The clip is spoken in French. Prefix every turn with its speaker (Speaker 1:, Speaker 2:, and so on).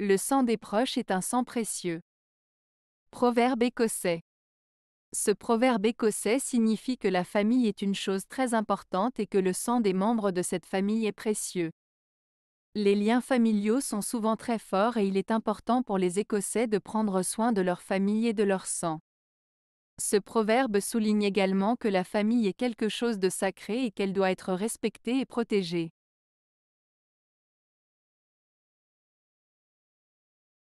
Speaker 1: Le sang des proches est un sang précieux. Proverbe écossais. Ce proverbe écossais signifie que la famille est une chose très importante et que le sang des membres de cette famille est précieux. Les liens familiaux sont souvent très forts et il est important pour les Écossais de prendre soin de leur famille et de leur sang. Ce proverbe souligne également que la famille est quelque chose de sacré et qu'elle doit être respectée et protégée.